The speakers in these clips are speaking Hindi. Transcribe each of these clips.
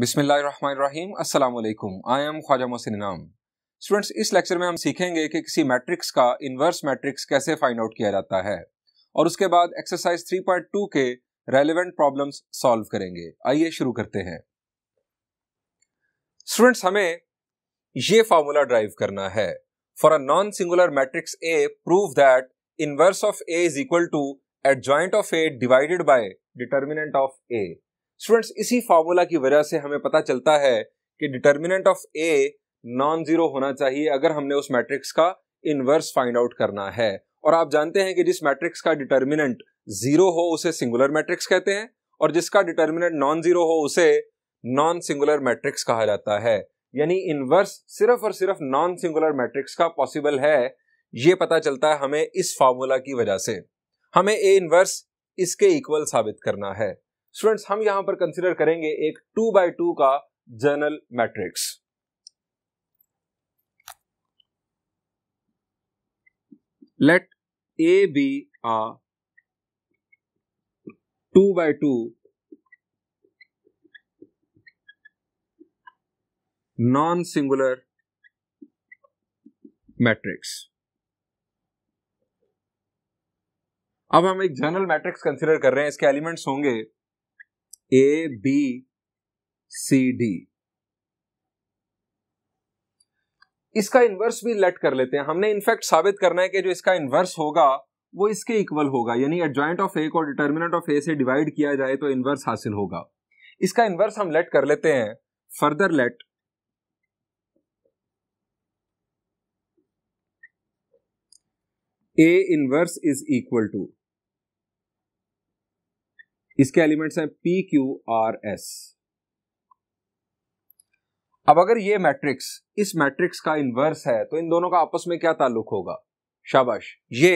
बिसमीम अल्लाम आई एम ख्वाजा मोहसिन इनाम स्टूडेंट्स इस लेक्चर में हम सीखेंगे कि किसी मैट्रिक्स का इन्वर्स मैट्रिक्स कैसे फाइंड आउट किया जाता है और उसके बाद एक्सरसाइज 3.2 के रेलिवेंट प्रॉब्लम्स सॉल्व करेंगे आइए शुरू करते हैं स्टूडेंट्स हमें ये फार्मूला ड्राइव करना है for a non singular matrix A prove that inverse of A is equal to adjoint of A divided by determinant of A students इसी फार्मूला की वजह से हमें पता चलता है कि determinant of A non zero होना चाहिए अगर हमने उस मैट्रिक्स का इनवर्स फाइंड आउट करना है और आप जानते हैं कि जिस मैट्रिक्स का डिटर्मिनेंट जीरो हो उसे सिंगुलर मैट्रिक्स कहते हैं और जिसका डिटर्मिनेंट नॉन जीरो हो उसे नॉन सिंगुलर मैट्रिक्स कहा जाता है यानी इनवर्स सिर्फ और सिर्फ नॉन सिंगुलर मैट्रिक्स का पॉसिबल है ये पता चलता है हमें इस फार्मूला की वजह से हमें ए इनवर्स इसके इक्वल साबित करना है स्टूडेंट्स हम यहां पर कंसिडर करेंगे एक टू बाय टू का general matrix let A be a two by two non singular matrix अब हम एक जर्नल मैट्रिक्स कंसिडर कर रहे हैं इसके एलिमेंट्स होंगे ए बी सी डी इसका इन्वर्स भी लेट कर लेते हैं हमने इनफैक्ट साबित करना है कि जो इसका इन्वर्स होगा वो इसके इक्वल होगा यानी एडजॉइंट ऑफ ए को डिटर्मिनेंट ऑफ ए से डिवाइड किया जाए तो इन्वर्स हासिल होगा इसका इन्वर्स हम लेट कर लेते हैं further let A inverse is equal to इसके एलिमेंट्स हैं पी क्यू आर एस अब अगर ये मैट्रिक्स इस मैट्रिक्स का इन्वर्स है तो इन दोनों का आपस में क्या ताल्लुक होगा शाबाश ये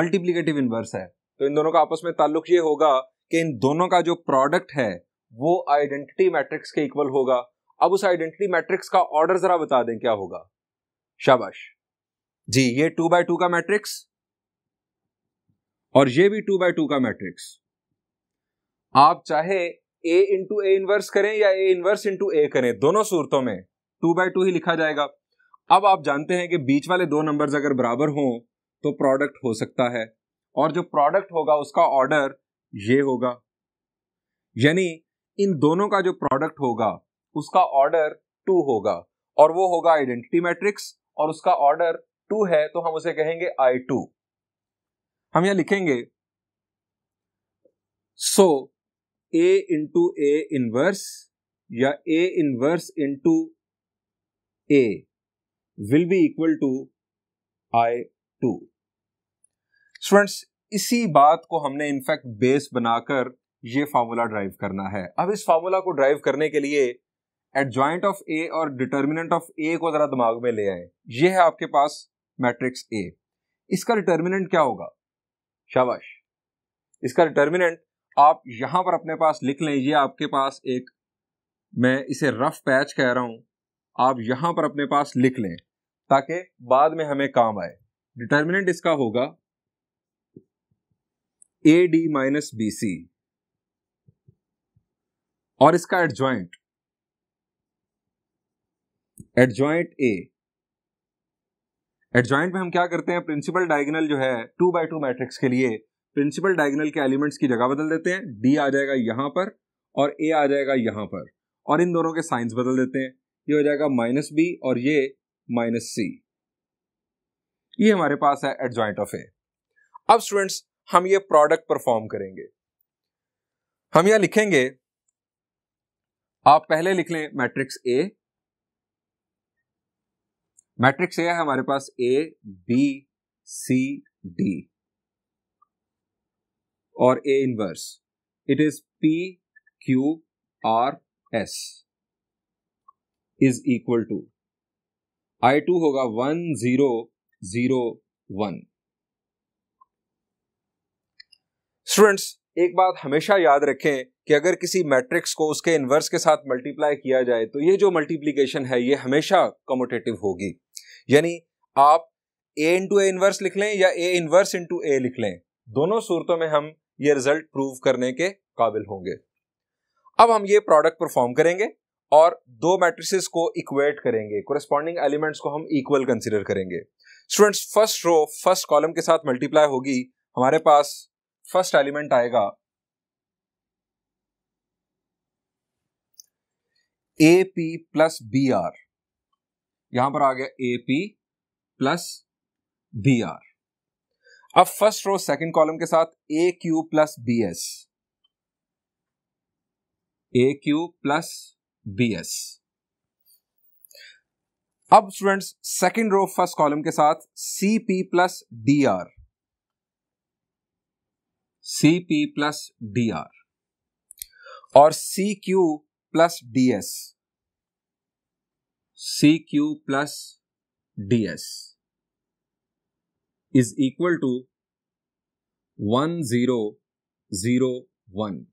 मल्टीप्लीकेटिव इन्वर्स है तो इन दोनों का आपस में ताल्लुक ये होगा कि इन दोनों का जो प्रोडक्ट है वो आइडेंटिटी मैट्रिक्स के इक्वल होगा अब उस आइडेंटिटी मैट्रिक्स का ऑर्डर जरा बता दें क्या होगा शाबाश जी ये टू बाय टू का मैट्रिक्स और ये भी टू बाय टू का मैट्रिक्स आप चाहे ए इंटू ए इनवर्स करें या ए इनवर्स इंटू ए करें दोनों सूरतों में टू बाई टू ही लिखा जाएगा अब आप जानते हैं कि बीच वाले दो नंबर्स अगर बराबर हों तो प्रोडक्ट हो सकता है और जो प्रोडक्ट होगा उसका ऑर्डर ये होगा यानी इन दोनों का जो प्रोडक्ट होगा उसका ऑर्डर टू होगा और वो होगा आइडेंटिटी मैट्रिक्स और उसका ऑर्डर टू है तो हम उसे कहेंगे आई टू हम यहां लिखेंगे so so, A into A inverse या A inverse into A will be equal to I two students इसी बात को हमने इनफैक्ट बेस बनाकर ये फार्मूला ड्राइव करना है अब इस फार्मूला को ड्राइव करने के लिए एडजॉइंट ऑफ ए और डिटर्मिनेंट ऑफ ए को जरा दिमाग में ले आए ये है आपके पास मैट्रिक्स ए इसका डिटर्मिनेंट क्या होगा शाबाश इसका डिटर्मिनेंट आप यहां पर अपने पास लिख लें ये आपके पास एक मैं इसे रफ पैच कह रहा हूं आप यहां पर अपने पास लिख लें ताकि बाद में हमें काम आए डिटर्मिनेंट इसका होगा A D minus B C और इसका एडजॉइंट एडजॉइंट ए एडजॉइंट में हम क्या करते हैं प्रिंसिपल डायगोनल जो है टू बाय टू मैट्रिक्स के लिए प्रिंसिपल डायगोनल के एलिमेंट्स की जगह बदल देते हैं डी आ जाएगा यहाँ पर और ए आ जाएगा यहाँ पर और इन दोनों के साइंस बदल देते हैं ये हो जाएगा माइनस बी और ये माइनस सी ये हमारे पास है एडजॉइंट ऑफ ए अब स्टूडेंट्स हम ये प्रोडक्ट परफॉर्म करेंगे हम यह लिखेंगे आप पहले लिख लें मैट्रिक्स ए मैट्रिक्स ए है हमारे पास ए बी सी डी और A inverse it is P Q R S is equal to I two होगा one zero zero one students एक बात हमेशा याद रखें कि अगर किसी मैट्रिक्स को उसके इन्वर्स के साथ मल्टीप्लाई किया जाए तो ये जो मल्टीप्लीकेशन है ये हमेशा कमोटेटिव होगी यानी आप ए इंटू ए इन्वर्स लिख लें या ए इन्वर्स इंटू ए लिख लें दोनों सूरतों में हम ये रिजल्ट प्रूव करने के काबिल होंगे अब हम ये प्रोडक्ट परफॉर्म करेंगे और दो मैट्रिसेस को इक्वेट करेंगे कोरेस्पॉन्डिंग एलिमेंट्स को हम इक्वल कंसिडर करेंगे students first row first column के साथ मल्टीप्लाई होगी हमारे पास फर्स्ट एलिमेंट आएगा A P plus B R यहां पर आ गया A P plus B R अब फर्स्ट रो सेकंड कॉलम के साथ A Q plus B S A Q plus B S अब students second row first column के साथ C P plus D R C P plus D are और C Q plus D S C Q plus D S is equal to one zero zero one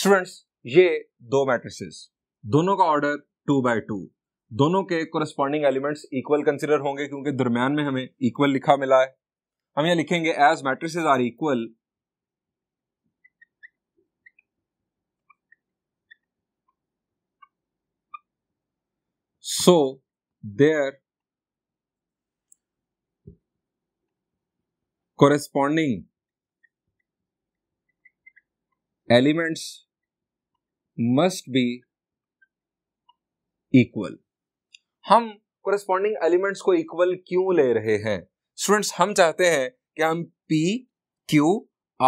students ये दो मैट्रिसेस दोनों का ऑर्डर टू बाय टू दोनों के कोरस्पॉन्डिंग एलिमेंट्स इक्वल कंसिडर होंगे क्योंकि दरम्यान में हमें इक्वल लिखा मिला है हम यह लिखेंगे as matrices are equal so there corresponding elements must be equal हम corresponding एलिमेंट्स को इक्वल क्यों ले रहे हैं स्टूडेंट्स हम चाहते हैं कि हम P, Q,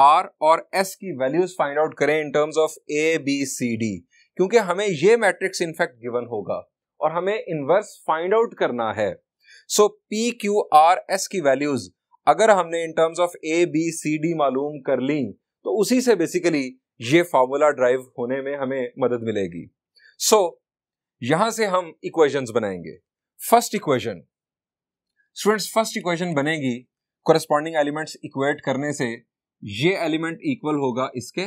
R और S की वैल्यूज फाइंड आउट करें in terms of A, B, C, D क्योंकि हमें यह मैट्रिक्स इनफैक्ट गिवन होगा और हमें इनवर्स फाइंड आउट करना है so P Q R S की वैल्यूज अगर हमने in terms of A B C D मालूम कर ली तो उसी से बेसिकली ये फार्मूला ड्राइव होने में हमें मदद मिलेगी सो so, यहां से हम इक्वेशंस बनाएंगे first equation students first equation बनेगी कोरस्पॉन्डिंग एलिमेंट्स इक्वेट करने से ये एलिमेंट इक्वल होगा इसके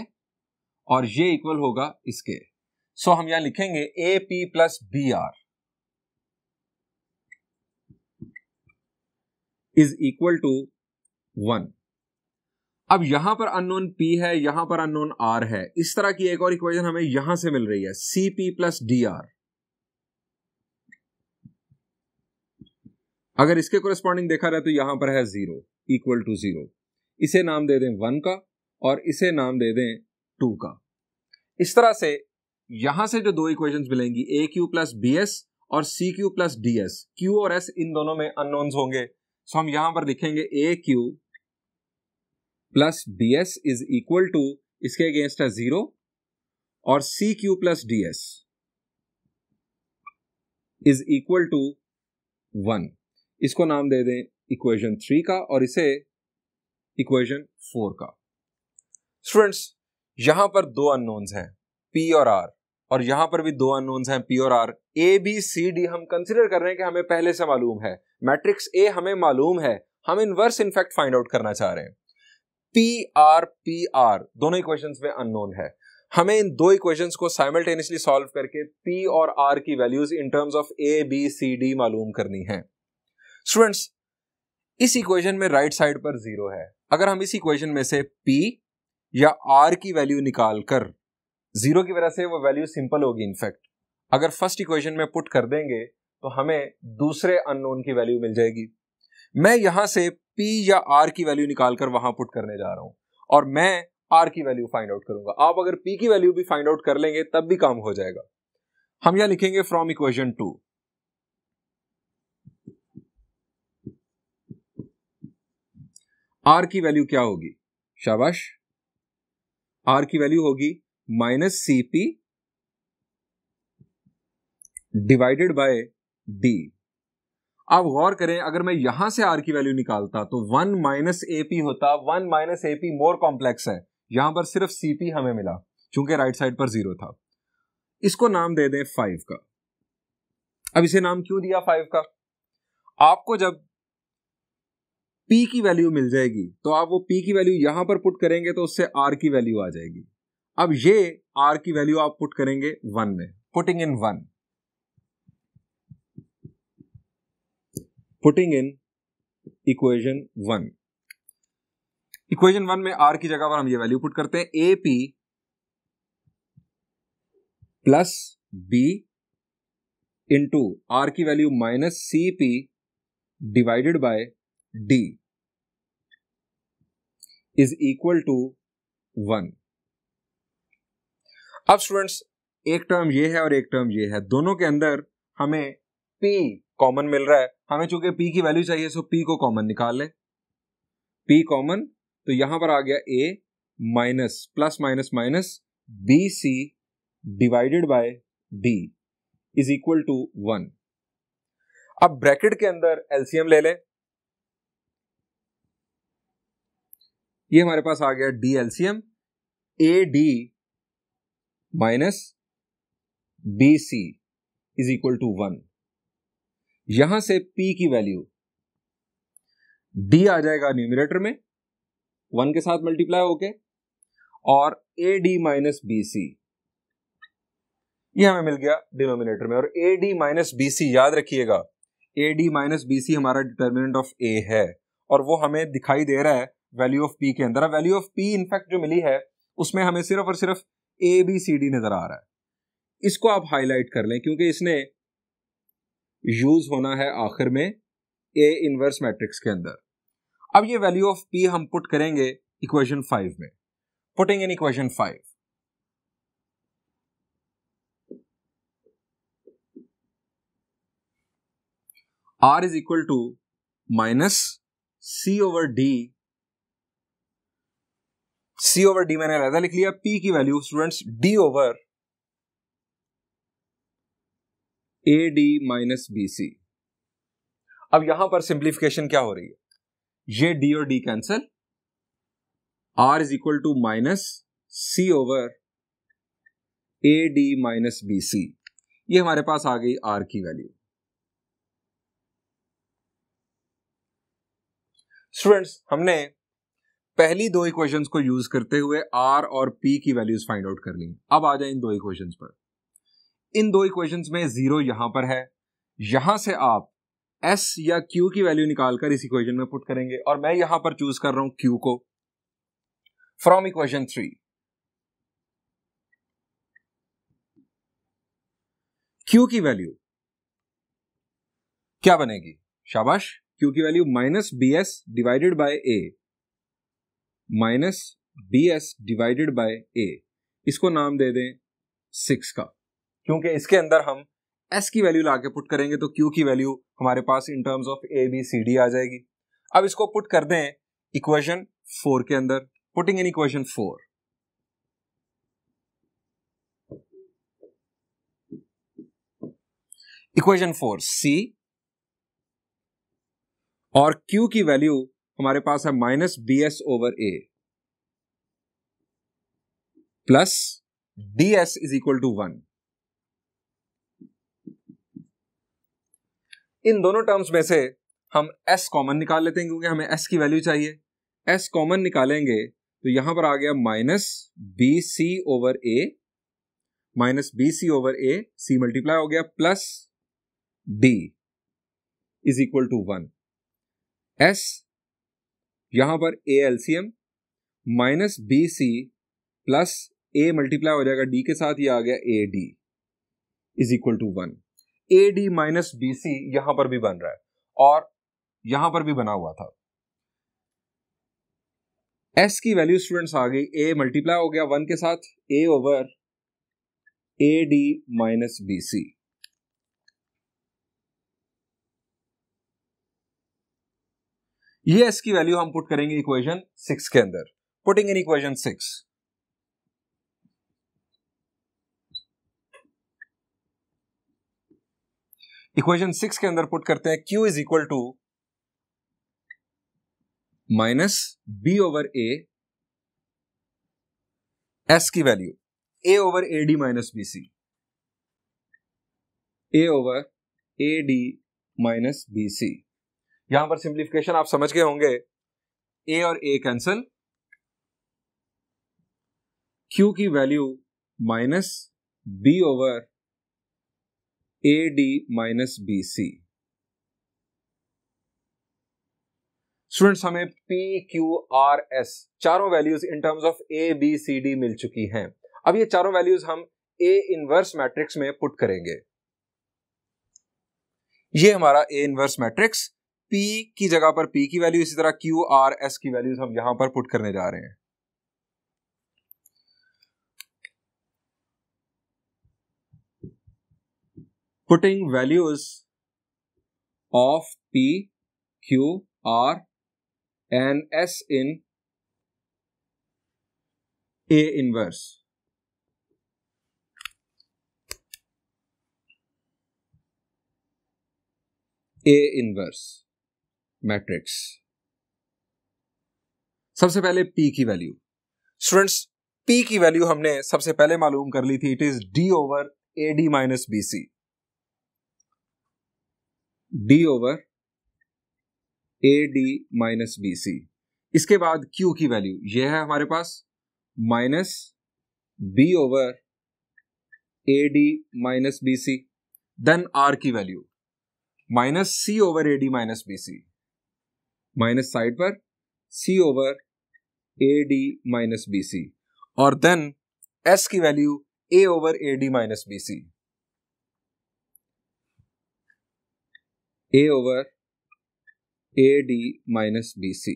और ये इक्वल होगा इसके सो so, हम यहां लिखेंगे A P plus B R is equal to one अब यहां पर अननोन p है यहां पर अननोन r है इस तरह की एक और इक्वेशन हमें यहां से मिल रही है C P plus D R अगर इसके कोरिस्पॉन्डिंग देखा रहे तो यहां पर है जीरो इक्वल टू जीरो इसे नाम दे दें वन का और इसे नाम दे दें टू का इस तरह से यहां से जो दो इक्वेशंस मिलेंगी A Q plus B S और C Q plus D S Q और एस इन दोनों में अननोन्स होंगे सो हम यहां पर लिखेंगे A Q plus D S is equal to इसके अगेंस्ट है जीरो और C Q plus D S is equal to one इसको नाम दे दें इक्वेशन थ्री का और इसे इक्वेशन फोर का स्टूडेंट्स यहां पर दो अननोन्स हैं पी और आर और यहां पर भी दो अनोन हैं पी और R A B C D हम कंसिडर कर रहे हैं कि हमें पहले से मालूम है मैट्रिक्स ए हमें मालूम है हम इनवर्स इनफैक्ट फाइंड आउट करना चाह रहे हैं पी आर पी आर दोनों इक्वेशन में अननोन है हमें इन दो इक्वेशंस को साइमल्टेनियसली सॉल्व करके पी और आर की values in terms of A B C D मालूम करनी है स्टूडेंट्स इस इक्वेशन में राइट साइड पर जीरो है अगर हम इस इक्वेशन में से पी या आर की वैल्यू निकालकर जीरो की वजह से वो वैल्यू सिंपल होगी इनफैक्ट अगर फर्स्ट इक्वेशन में पुट कर देंगे तो हमें दूसरे अननोन की वैल्यू मिल जाएगी मैं यहां से पी या आर की वैल्यू निकालकर वहां पुट करने जा रहा हूं और मैं आर की वैल्यू फाइंड आउट करूंगा आप अगर पी की वैल्यू भी फाइंड आउट कर लेंगे तब भी काम हो जाएगा हम यहां लिखेंगे फ्रॉम इक्वेशन टू आर की वैल्यू क्या होगी शाबाश आर की वैल्यू होगी minus C P divided by D आप गौर करें अगर मैं यहां से आर की वैल्यू निकालता तो वन माइनस ए पी होता one minus A P more complex है यहां पर सिर्फ सी पी हमें मिला चूंकि राइट साइड पर जीरो था इसको नाम दे दें फाइव का अब इसे नाम क्यों दिया फाइव का आपको जब पी की वैल्यू मिल जाएगी तो आप वो पी की वैल्यू यहां पर पुट करेंगे तो उससे आर की वैल्यू आ जाएगी अब ये आर की वैल्यू आप पुट करेंगे वन में putting in one putting in equation one equation one में आर की जगह पर हम ये वैल्यू पुट करते हैं A P plus B into R की value minus C P divided by D is equal to one अब स्टूडेंट्स एक टर्म ये है और एक टर्म ये है दोनों के अंदर हमें पी कॉमन मिल रहा है हमें चूंकि पी की वैल्यू चाहिए सो पी को कॉमन निकाल लें पी कॉमन तो यहां पर आ गया A minus plus minus minus B C divided by D is equal to one अब ब्रैकेट के अंदर एलसीएम ले लें ये हमारे पास आ गया D LCM A D minus B C is equal to one यहां से P की वैल्यू D आ जाएगा न्यूमिनेटर में वन के साथ मल्टीप्लाई होके और A D minus B C ये हमें मिल गया डिनोमिनेटर में और A D minus B C याद रखिएगा A D minus B C हमारा डिटर्मिनेंट ऑफ ए है और वो हमें दिखाई दे रहा है वैल्यू ऑफ पी के अंदर वैल्यू ऑफ पी इनफैक्ट जो मिली है उसमें हमें सिर्फ और सिर्फ ए बी सी डी नज़र आ रहा है इसको आप हाईलाइट कर लें क्योंकि इसने यूज होना है आखिर में ए इनवर्स मैट्रिक्स के अंदर अब ये वैल्यू ऑफ पी हम पुट करेंगे इक्वेशन फाइव में putting in equation five R is equal to minus C over D C over D मैंने रहता लिख लिया पी की value students D over A D minus B C अब यहां पर सिंप्लीफिकेशन क्या हो रही है ये डी और D cancel R is equal to minus C over A D minus B C ये हमारे पास आ गई आर की वैल्यू स्टूडेंट्स हमने पहली दो इक्वेशंस को यूज करते हुए आर और पी की वैल्यूज फाइंड आउट कर ली अब आ जाए इन दो इक्वेशंस पर इन दो इक्वेशंस में जीरो यहां पर है यहां से आप एस या क्यू की वैल्यू निकालकर इस इक्वेशन में पुट करेंगे और मैं यहां पर चूज कर रहा हूं क्यू को फ्रॉम इक्वेशन थ्री क्यू की वैल्यू क्या बनेगी शाबाश क्यू की value minus B S divided by A minus B S divided by A इसको नाम दे दें सिक्स का क्योंकि इसके अंदर हम एस की वैल्यू ला के पुट करेंगे तो क्यू की वैल्यू हमारे पास in terms of A B C D आ जाएगी अब इसको पुट कर दें इक्वेशन फोर के अंदर putting in equation four equation four C और क्यू की वैल्यू हमारे पास है minus B S over A plus D S is equal to one इन दोनों टर्म्स में से हम एस कॉमन निकाल लेते हैं क्योंकि हमें एस की वैल्यू चाहिए एस कॉमन निकालेंगे तो यहां पर आ गया minus B C over A minus B C over A C multiply हो गया plus D is equal to one S यहां पर A L C M minus B C plus A multiply हो जाएगा डी के साथ ये आ गया A D is equal to one A D minus B C यहां पर भी बन रहा है और यहां पर भी बना हुआ था एस की वैल्यू स्टूडेंट्स आ गई ए मल्टीप्लाई हो गया वन के साथ A over A D minus B C ये एस की वैल्यू हम पुट करेंगे इक्वेशन सिक्स के अंदर putting in equation six equation six के अंदर पुट करते हैं Q is equal to minus B over A S की value A over A D minus B C A over A D minus B C यहां पर सिंप्लीफिकेशन आप समझ गए होंगे ए और ए कैंसिल क्यू की value minus B over A D minus B C students हमें पी क्यू आर एस चारों values in terms of A B C D मिल चुकी हैं अब ये चारों वैल्यूज हम ए इनवर्स मैट्रिक्स में पुट करेंगे ये हमारा ए इनवर्स मैट्रिक्स पी की जगह पर पी की वैल्यू इसी तरह क्यू आर एस की वैल्यूज हम यहां पर पुट करने जा रहे हैं putting values of P, Q, R, and S in A inverse A inverse matrix सबसे पहले पी की वैल्यू स्टूडेंट्स पी की वैल्यू हमने सबसे पहले मालूम कर ली थी it is D over A D minus B C D over A D minus B C इसके बाद क्यू की वैल्यू ये है हमारे पास minus B over A D minus B C then R की value minus C over A D minus B C minus side पर C over A D minus B C और देन एस की value A over A D minus B C A over A D minus B C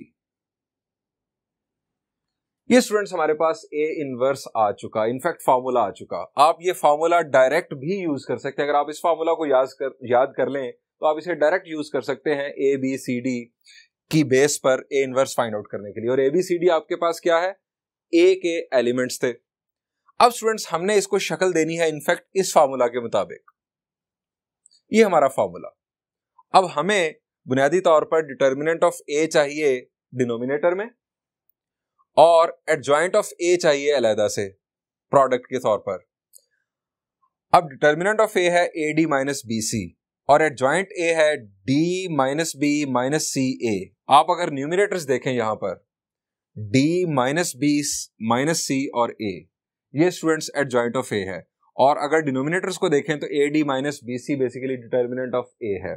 ये स्टूडेंट्स हमारे पास ए इनवर्स आ चुका इनफैक्ट फार्मूला आ चुका आप ये फार्मूला डायरेक्ट भी यूज कर सकते हैं अगर आप इस फार्मूला को याद कर याद कर लें तो आप इसे डायरेक्ट यूज कर सकते हैं ए बी सी डी की बेस पर ए इनवर्स फाइंड आउट करने के लिए और एबीसीडी आपके पास क्या है ए के एलिमेंट्स थे अब स्टूडेंट्स हमने इसको शक्ल देनी है इनफैक्ट इस फार्मूला के मुताबिक ये हमारा फार्मूला अब हमें बुनियादी तौर पर डिटर्मिनेंट ऑफ ए चाहिए डिनोमिनेटर में और एडजॉइंट ऑफ ए चाहिए अलहदा से प्रोडक्ट के तौर पर अब डिटर्मिनेंट ऑफ ए है A D minus B C और एडजॉइंट ए है D minus B minus C A आप अगर न्यूमिनेटर्स देखें यहां पर D minus B minus C और ए ये students adjoint of A है और अगर डिनोमिनेटर्स को देखें तो A D minus B C basically determinant of A है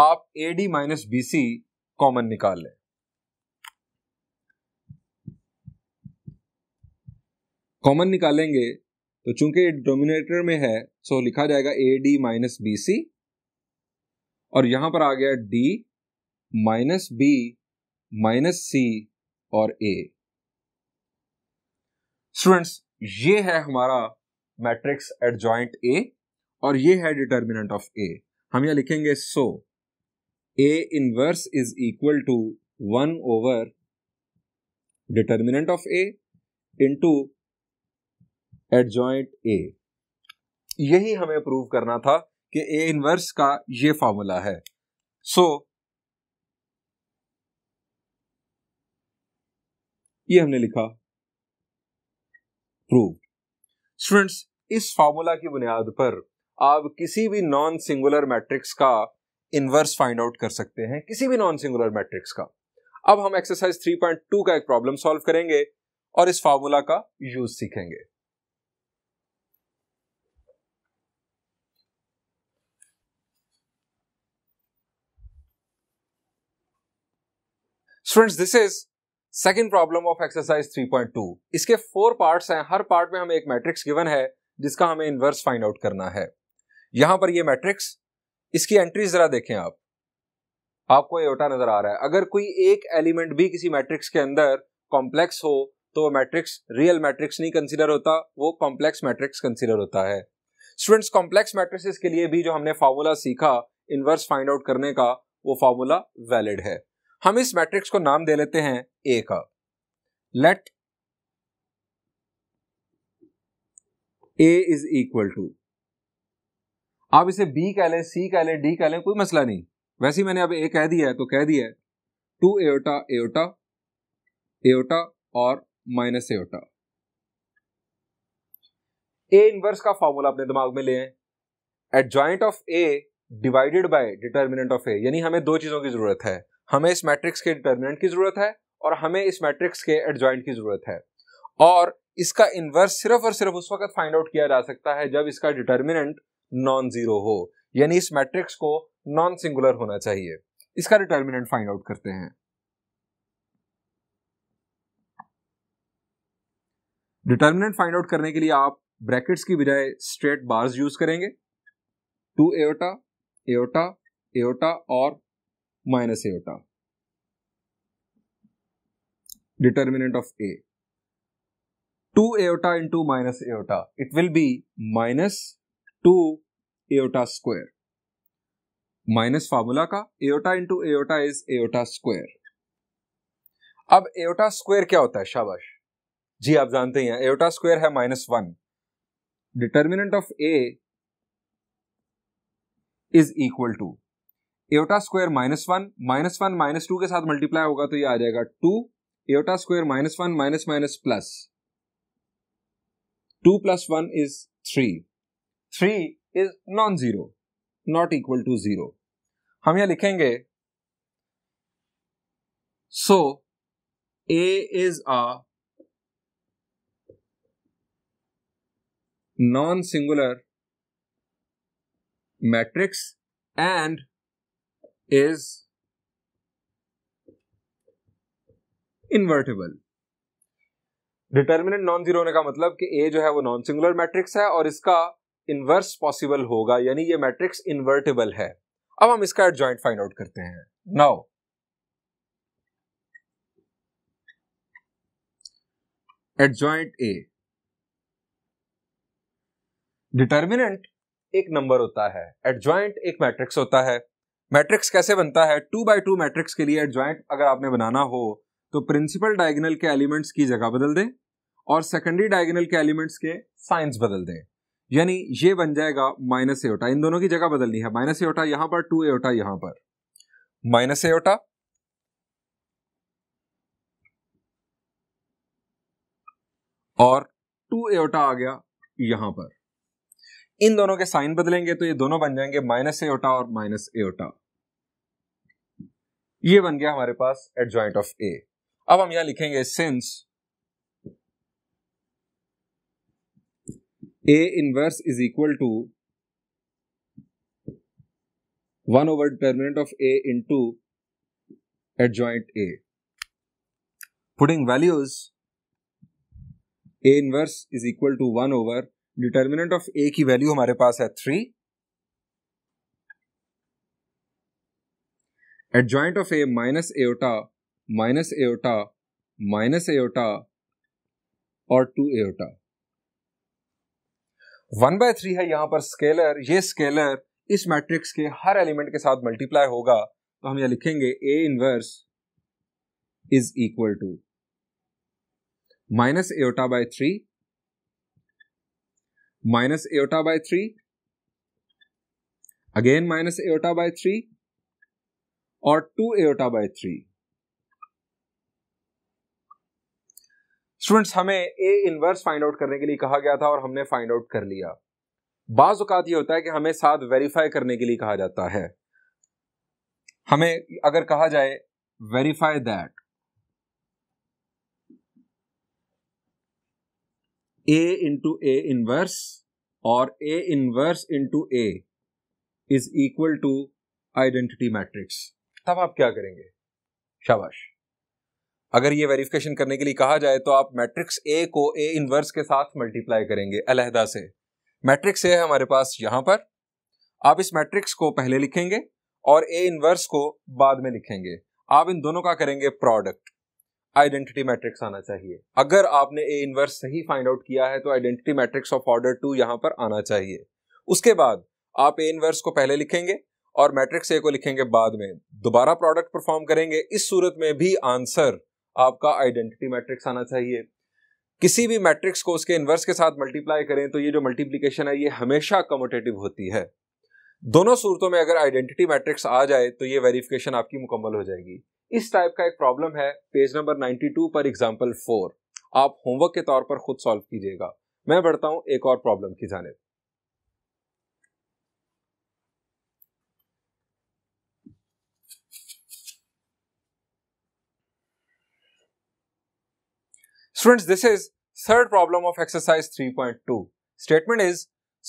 आप A D minus B C common निकाल लें कॉमन निकालेंगे तो चूंकि डिनोमिनेटर में है सो लिखा जाएगा A D minus B C और यहां पर आ गया D minus B minus C और ए स्टूडेंट्स ये है हमारा मैट्रिक्स एट ज्वाइंट ए और ये है डिटर्मिनेंट ऑफ ए हम यह लिखेंगे so A inverse is equal to one over determinant of A into adjoint A यही हमें प्रूव करना था कि ए इनवर्स का ये फॉर्मूला है सो so, ये हमने लिखा प्रूव स्टूडेंट्स इस फार्मूला की बुनियाद पर आप किसी भी नॉन सिंगुलर मैट्रिक्स का इनवर्स फाइंड आउट कर सकते हैं किसी भी नॉन सिंगुलर मैट्रिक्स का अब हम एक्सरसाइज 3.2 का एक प्रॉब्लम सॉल्व करेंगे और इस फार्मूला का यूज सीखेंगे students this is second problem of exercise 3.2 इसके फोर पार्ट हैं हर पार्ट में हमें एक मैट्रिक्स गिवन है जिसका हमें इनवर्स फाइंड आउट करना है यहां पर ये मैट्रिक्स इसकी एंट्रीज जरा देखें आप आपको एओटा नजर आ रहा है अगर कोई एक एलिमेंट भी किसी मैट्रिक्स के अंदर कॉम्प्लेक्स हो तो वो मैट्रिक्स रियल मैट्रिक्स नहीं कंसिडर होता वो कॉम्प्लेक्स मैट्रिक्स कंसिडर होता है स्टूडेंट्स कॉम्प्लेक्स मैट्रिक्स के लिए भी जो हमने फार्मूला सीखा इनवर्स फाइंड आउट करने का वो फार्मूला वैलिड है हम इस मैट्रिक्स को नाम दे लेते हैं ए का let A is equal to आप इसे बी कह लें सी कह लें डी कह लें कोई मसला नहीं वैसे मैंने अब ए कह दिया है तो कह दिया है टू एओटा एओटा एओटा और माइनस एओटा ए इनवर्स का फॉर्मूला अपने दिमाग में ले joint of A divided by determinant of A यानी हमें दो चीजों की जरूरत है हमें इस मैट्रिक्स के डिटर्मिनेंट की ज़रूरत है और हमें इस मैट्रिक्स के एडजॉइंट की ज़रूरत है और इसका इन्वर्स सिर्फ और सिर्फ उस वक्त फाइंड आउट किया जा सकता है जब इसका डिटर्मिनेंट नॉन ज़ीरो हो यानी इस मैट्रिक्स को नॉन सिंगुलर होना चाहिए इसका डिटर्मिनेंट फाइंड आउट करते हैं डिटर्मिनेंट फाइंड आउट करने के लिए आप ब्रैकेट्स की बजाय स्ट्रेट बार्स यूज करेंगे टू एओटा एओटा एओटा और minus iota determinant of a 2 iota into minus iota it will be minus 2 iota square minus formula का iota into iota is iota square अब एटा स्क्वायर क्या होता है शाबाश जी आप जानते हैं एटा स्क्वायर है minus one determinant of A is equal to iota square minus one minus one minus two के साथ मल्टीप्लाई होगा तो ये आ जाएगा two iota square minus one minus minus plus two plus one is three three is non zero not equal to zero हम यहां लिखेंगे so A is a non singular matrix and is invertible determinant non zero होने का मतलब कि ए जो है वो नॉन सिंगुलर मैट्रिक्स है और इसका इन्वर्स पॉसिबल होगा यानी ये मैट्रिक्स इन्वर्टेबल है अब हम इसका एडजॉइंट फाइंड आउट करते हैं नाउ एडजॉइंट ए डिटर्मिनेंट एक नंबर होता है एडजॉइंट एक मैट्रिक्स होता है मैट्रिक्स कैसे बनता है टू बाई टू मैट्रिक्स के लिए ज्वाइंट अगर आपने बनाना हो तो प्रिंसिपल डायगनल के एलिमेंट्स की जगह बदल दें और सेकेंडरी डायगनल के एलिमेंट्स के साइंस बदल दें यानी ये बन जाएगा माइनस एटा इन दोनों की जगह बदलनी है माइनस एटा यहां पर टू एटा यहां पर माइनस एटा और टू एटा आ गया यहां पर इन दोनों के साइन बदलेंगे तो ये दोनों बन जाएंगे माइनस एटा और माइनस एटा ये बन गया हमारे पास एट ज्वाइंट ऑफ ए अब हम यहां लिखेंगे since A inverse is equal to one over determinant of A to adjoint A putting values A inverse is equal to one over determinant of A की वैल्यू हमारे पास है three adjoint of A minus iota minus iota minus iota और two iota one by three है यहां पर स्केलर ये स्केलर इस मैट्रिक्स के हर एलिमेंट के साथ मल्टीप्लाई होगा तो हम यह लिखेंगे A inverse is equal to minus iota by three minus iota by 3 again minus iota by 3 or 2 iota by 3 students हमें ए इनवर्स फाइंड आउट करने के लिए कहा गया था और हमने फाइंड आउट कर लिया बाज अवत ये होता है कि हमें साथ वेरीफाई करने के लिए कहा जाता है हमें अगर कहा जाए verify that A into A inverse और A inverse into A is equal to identity matrix तब आप क्या करेंगे शाबाश अगर ये वेरिफिकेशन करने के लिए कहा जाए तो आप मैट्रिक्स ए को ए इनवर्स के साथ मल्टीप्लाई करेंगे अलहदा से मैट्रिक्स ए हमारे पास यहां पर आप इस मैट्रिक्स को पहले लिखेंगे और ए इनवर्स को बाद में लिखेंगे आप इन दोनों का करेंगे प्रोडक्ट आइडेंटिटी मैट्रिक्स आना चाहिए अगर आपने ए इनवर्स सही फाइंड आउट किया है तो identity matrix of order two यहां पर आना चाहिए उसके बाद आप ए इनवर्स को पहले लिखेंगे और मैट्रिक्स ए को लिखेंगे बाद में दोबारा प्रोडक्ट परफॉर्म करेंगे इस सूरत में भी आंसर आपका आइडेंटिटी मैट्रिक्स आना चाहिए किसी भी मैट्रिक्स को उसके इनवर्स के साथ मल्टीप्लाई करें तो ये जो मल्टीप्लीकेशन है ये हमेशा कमोटेटिव होती है दोनों सूरतों में अगर आइडेंटिटी मैट्रिक्स आ जाए तो ये वेरिफिकेशन आपकी मुकम्मल हो जाएगी इस टाइप का एक प्रॉब्लम है पेज नंबर 92 पर एग्जाम्पल फोर आप होमवर्क के तौर पर खुद सॉल्व कीजिएगा मैं बढ़ता हूं एक और प्रॉब्लम की जाने students this is third problem of exercise 3.2. Statement is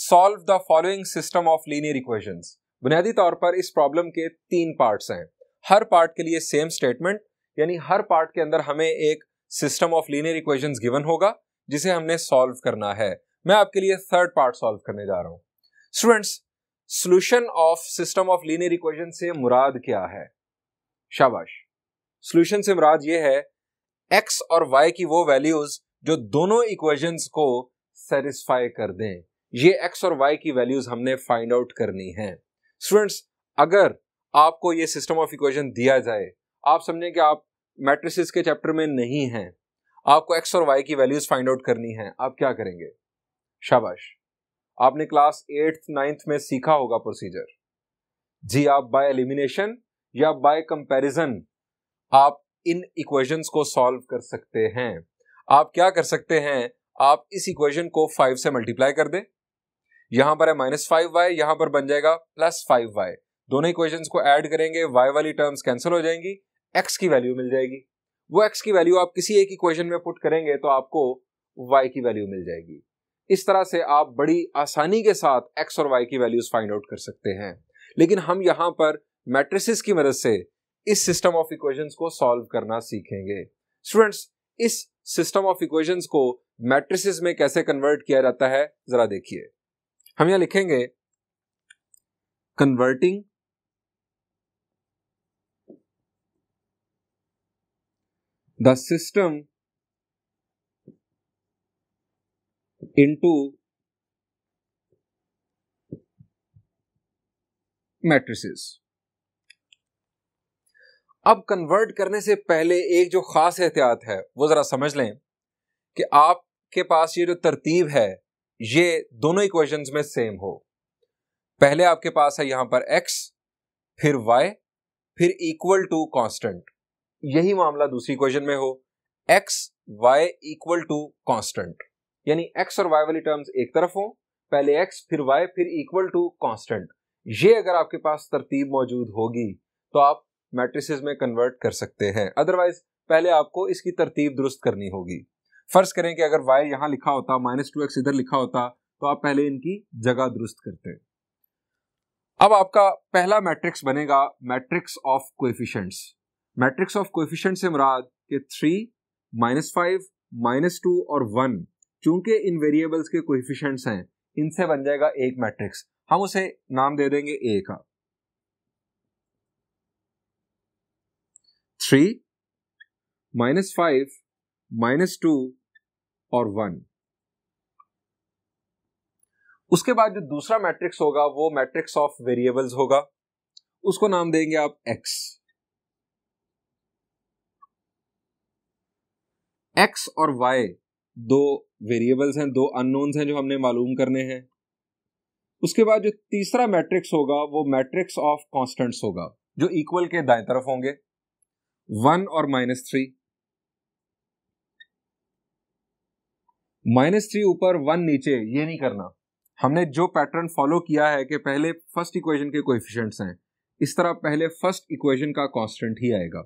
solve the following system of linear equations बुनियादी तौर पर इस प्रॉब्लम के तीन पार्ट्स हैं हर पार्ट के लिए सेम स्टेटमेंट यानी हर पार्ट के अंदर हमें एक system of linear equations given होगा जिसे हमने सॉल्व करना है मैं आपके लिए थर्ड पार्ट सॉल्व करने जा रहा हूं students solution of system of linear equation से मुराद क्या है शाबाश सोल्यूशन से मुराद ये है एक्स और वाई की वो वैल्यूज जो दोनों इक्वेशंस को सेटिस्फाई कर दें ये एक्स और वाई की वैल्यूज हमने फाइंड आउट करनी है स्टूडेंट्स अगर आपको ये सिस्टम ऑफ इक्वेशन दिया जाए आप समझें कि आप मैट्रिसेस के चैप्टर में नहीं हैं आपको एक्स और वाई की वैल्यूज फाइंड आउट करनी है आप क्या करेंगे शाबाश आपने क्लास एट्थ नाइन्थ में सीखा होगा प्रोसीजर जी आप बाय एलिमिनेशन या बाय कंपैरिजन आप इन इक्वेशंस को सॉल्व कर सकते हैं आप क्या कर सकते हैं आप इस इक्वेशन को फाइव से मल्टीप्लाई कर दें यहां पर है माइनस फाइव वाई यहां पर बन जाएगा प्लस फाइव वाई दोनों इक्वेशंस को ऐड करेंगे वाई वाली टर्म्स कैंसिल हो जाएंगी एक्स की वैल्यू मिल जाएगी वो एक्स की वैल्यू आप किसी एक इक्वेशन में पुट करेंगे तो आपको वाई की वैल्यू मिल जाएगी इस तरह से आप बड़ी आसानी के साथ एक्स और वाई की वैल्यूज फाइंड आउट कर सकते हैं लेकिन हम यहां पर मैट्रिसेस की मदद से इस सिस्टम ऑफ इक्वेशंस को सॉल्व करना सीखेंगे स्टूडेंट्स इस सिस्टम ऑफ इक्वेशंस को मैट्रिसेस में कैसे कन्वर्ट किया जाता है जरा देखिए हम यहां लिखेंगे converting the system into matrices अब कन्वर्ट करने से पहले एक जो खास एहतियात है वो ज़रा समझ लें कि आपके पास ये जो तरतीब है ये दोनों इक्वेशन में सेम हो पहले आपके पास है यहां पर x फिर y फिर इक्वल टू कांस्टेंट यही मामला दूसरी क्वेश्चन में हो X Y equal to constant यानी एक्स और वाई वाली टर्म्स एक तरफ हो पहले एक्स फिर वाई फिर इक्वल टू कॉन्स्टेंट ये अगर आपके पास तरतीब मौजूद होगी तो आप मैट्रिसेस में कन्वर्ट कर सकते हैं अदरवाइज पहले आपको इसकी तरतीब दुरुस्त करनी होगी फर्ज करें कि अगर वाई यहां लिखा होता माइनस टू एक्स इधर लिखा होता तो आप पहले इनकी जगह दुरुस्त करते अब आपका पहला मैट्रिक्स बनेगा matrix of coefficients matrix of coefficient से मुराद के three minus five minus two और वन चूंकि इन वेरिएबल्स के कोफिशेंट्स हैं इनसे बन जाएगा एक मैट्रिक्स हम उसे नाम दे देंगे ए का three minus five minus two और वन उसके बाद जो दूसरा मैट्रिक्स होगा वो मैट्रिक्स ऑफ वेरिएबल्स होगा उसको नाम देंगे आप एक्स एक्स और वाई दो वेरिएबल्स हैं दो अननोन्स हैं जो हमने मालूम करने हैं उसके बाद जो तीसरा मैट्रिक्स होगा वो मैट्रिक्स ऑफ कॉन्स्टेंट्स होगा जो इक्वल के दाएं तरफ होंगे वन और माइनस थ्री माइनस थ्री ऊपर वन नीचे ये नहीं करना हमने जो पैटर्न फॉलो किया है कि पहले फर्स्ट इक्वेशन के कोएफिशिएंट्स हैं इस तरह पहले फर्स्ट इक्वेशन का कांस्टेंट ही आएगा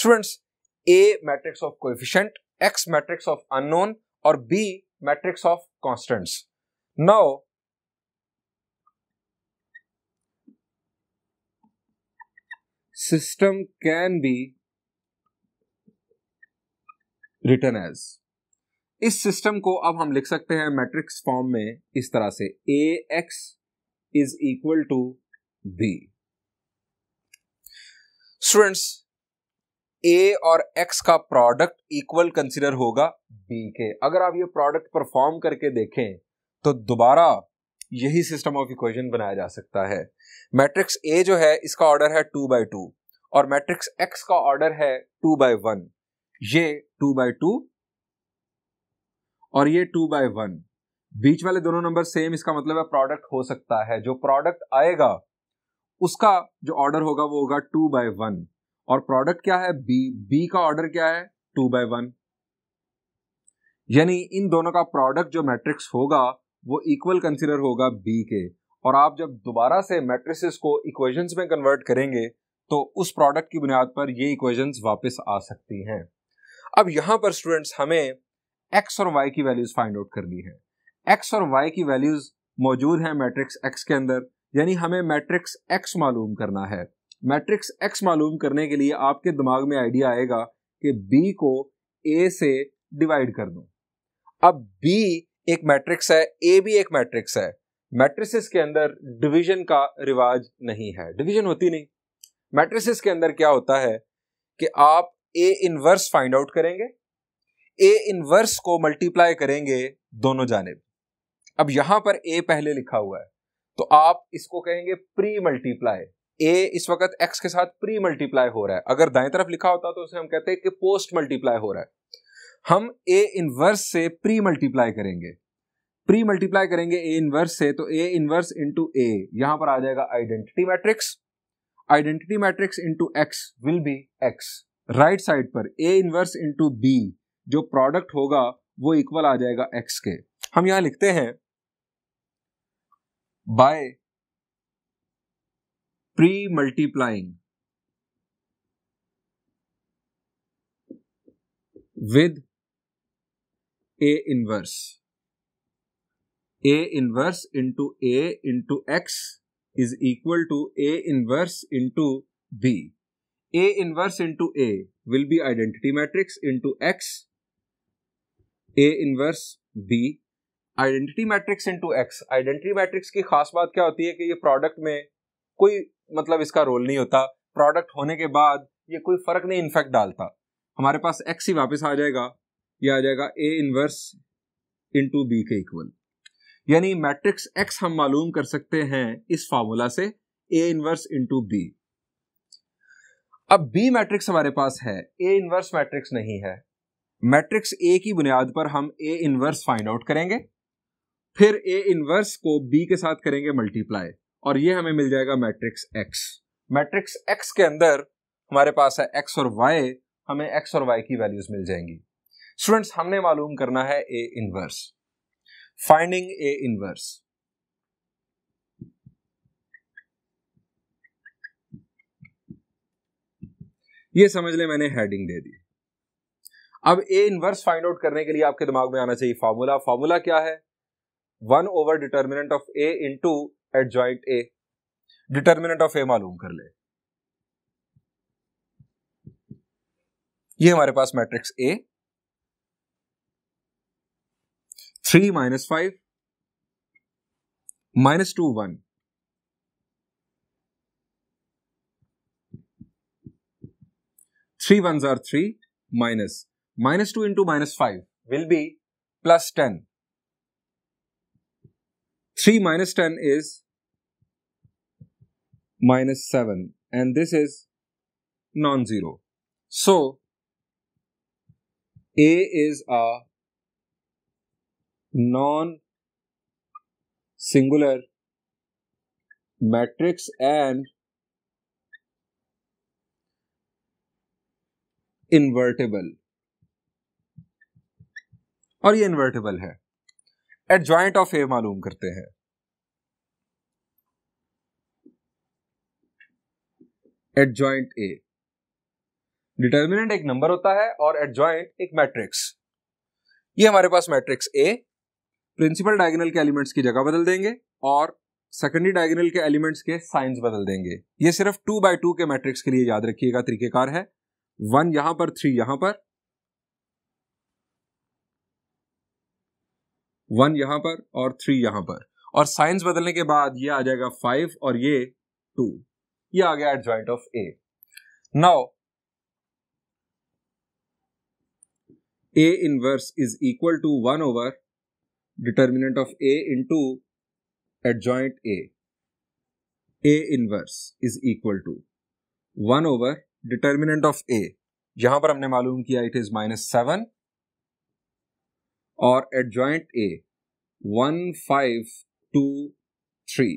students A matrix of coefficient X matrix of unknown और B matrix of constants now system can be written as इस सिस्टम को अब हम लिख सकते हैं मैट्रिक्स फॉर्म में इस तरह से A X is equal to B students A और एक्स का प्रोडक्ट इक्वल कंसिडर होगा बी के अगर आप ये प्रोडक्ट परफॉर्म करके देखें तो दोबारा यही सिस्टम ऑफ इक्वेशन बनाया जा सकता है मैट्रिक्स ए जो है इसका ऑर्डर है टू बाई टू और मैट्रिक्स एक्स का ऑर्डर है टू बाई वन ये टू बाई टू और ये टू बाई वन बीच वाले दोनों नंबर सेम इसका मतलब है प्रोडक्ट हो सकता है जो प्रोडक्ट आएगा उसका जो ऑर्डर होगा वो होगा टू बाई वन और प्रोडक्ट क्या है बी बी का ऑर्डर क्या है टू बाय वन यानी इन दोनों का प्रोडक्ट जो मैट्रिक्स होगा वो इक्वल कंसिडर होगा बी के और आप जब दोबारा से मैट्रिसेस को इक्वेशंस में कन्वर्ट करेंगे तो उस प्रोडक्ट की बुनियाद पर ये इक्वेशंस वापस आ सकती हैं अब यहां पर स्टूडेंट्स हमें एक्स और वाई की वैल्यूज फाइंड आउट करनी है एक्स और वाई की वैल्यूज मौजूद हैं मैट्रिक्स एक्स के अंदर यानी हमें मैट्रिक्स एक्स मालूम करना है मैट्रिक्स एक्स मालूम करने के लिए आपके दिमाग में आइडिया आएगा कि बी को ए से डिवाइड कर दूं अब बी एक मैट्रिक्स है ए भी एक मैट्रिक्स है मैट्रिसेस के अंदर डिवीजन का रिवाज नहीं है डिवीजन होती नहीं मैट्रिसेस के अंदर क्या होता है कि आप ए इनवर्स फाइंड आउट करेंगे ए इनवर्स को मल्टीप्लाई करेंगे दोनों जानेब अब यहां पर ए पहले लिखा हुआ है तो आप इसको कहेंगे प्री मल्टीप्लाई ए इस वक्त एक्स के साथ प्री मल्टीप्लाई हो रहा है अगर दाएं तरफ लिखा होता तो उसे हम कहते हैं कि पोस्ट मल्टीप्लाई हो रहा है हम ए इनवर्स से प्री मल्टीप्लाई करेंगे प्री मल्टीप्लाई करेंगे ए इनवर्स से तो ए इनवर्स इंटू ए यहां पर आ जाएगा identity matrix identity matrix into X will be X right side पर ए इनवर्स इंटू बी जो प्रोडक्ट होगा वो इक्वल आ जाएगा एक्स के हम यहां लिखते हैं by pre multiplying with A inverse A inverse into A into X is equal to A inverse into B A inverse into A will be identity matrix into X A inverse B identity matrix into X identity matrix की खास बात क्या होती है कि ये प्रोडक्ट में कोई मतलब इसका रोल नहीं होता प्रोडक्ट होने के बाद ये कोई फ़र्क नहीं इन्फेक्ट डालता हमारे पास एक्स ही वापस आ जाएगा ये आ जाएगा ए इनवर्स इंटू बी के इक्वल यानी मैट्रिक्स एक्स हम मालूम कर सकते हैं इस फार्मूला से ए इनवर्स इंटू बी अब बी मैट्रिक्स हमारे पास है ए इनवर्स मैट्रिक्स नहीं है मैट्रिक्स ए की बुनियाद पर हम ए इनवर्स फाइंड आउट करेंगे फिर ए इनवर्स को बी के साथ करेंगे मल्टीप्लाई और ये हमें मिल जाएगा मैट्रिक्स एक्स मैट्रिक्स एक्स के अंदर हमारे पास है एक्स और वाई हमें एक्स और वाई की वैल्यूज मिल जाएंगी स्टूडेंट्स हमने मालूम करना है A inverse finding A inverse ये समझ ले मैंने हेडिंग दे दी अब ए इनवर्स फाइंड आउट करने के लिए आपके दिमाग में आना चाहिए फॉर्मूला फॉर्मूला क्या है one over determinant of A into adjoint A determinant of A मालूम कर ले ये हमारे पास matrix A three minus five minus two one three one जार three minus minus two into minus five will be plus ten three minus ten is minus 7 and this is non-zero. So A is a non-singular matrix and invertible. और ये इन्वर्टेबल है एडजॉइंट ऑफ ए मालूम करते हैं एडजॉइंट ए डिटर्मिनेंट एक नंबर होता है और एडजॉइंट एक मैट्रिक्स ये हमारे पास मैट्रिक्स ए प्रिंसिपल डायगोनल के एलिमेंट्स की जगह बदल देंगे और सेकेंडरी डायगोनल के एलिमेंट्स के साइंस बदल देंगे ये सिर्फ टू बाई टू के मैट्रिक्स के लिए याद रखिएगा तरीकेकार है वन यहां पर थ्री यहां पर वन यहां पर और थ्री यहां पर और साइंस बदलने के बाद ये आ जाएगा फाइव और ये टू ये आ गया adjoint of A now A inverse is equal to one over determinant of A into adjoint A A inverse is equal to one over determinant of A यहां पर हमने मालूम किया इट इज माइनस सेवन और adjoint A one five two three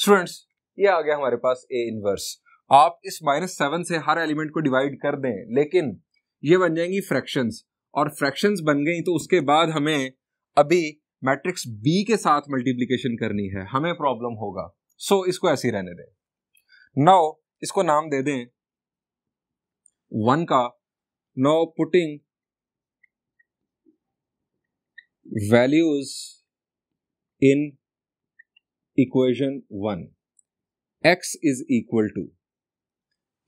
students ये आ गया हमारे पास ए इनवर्स आप इस माइनस सेवन से हर एलिमेंट को डिवाइड कर दें लेकिन ये बन जाएंगी फ्रैक्शंस और फ्रैक्शंस बन गई तो उसके बाद हमें अभी मैट्रिक्स बी के साथ मल्टीप्लीकेशन करनी है हमें प्रॉब्लम होगा सो so, इसको ऐसे रहने दें नौ इसको नाम दे दें वन का now putting values in equation one X is equal to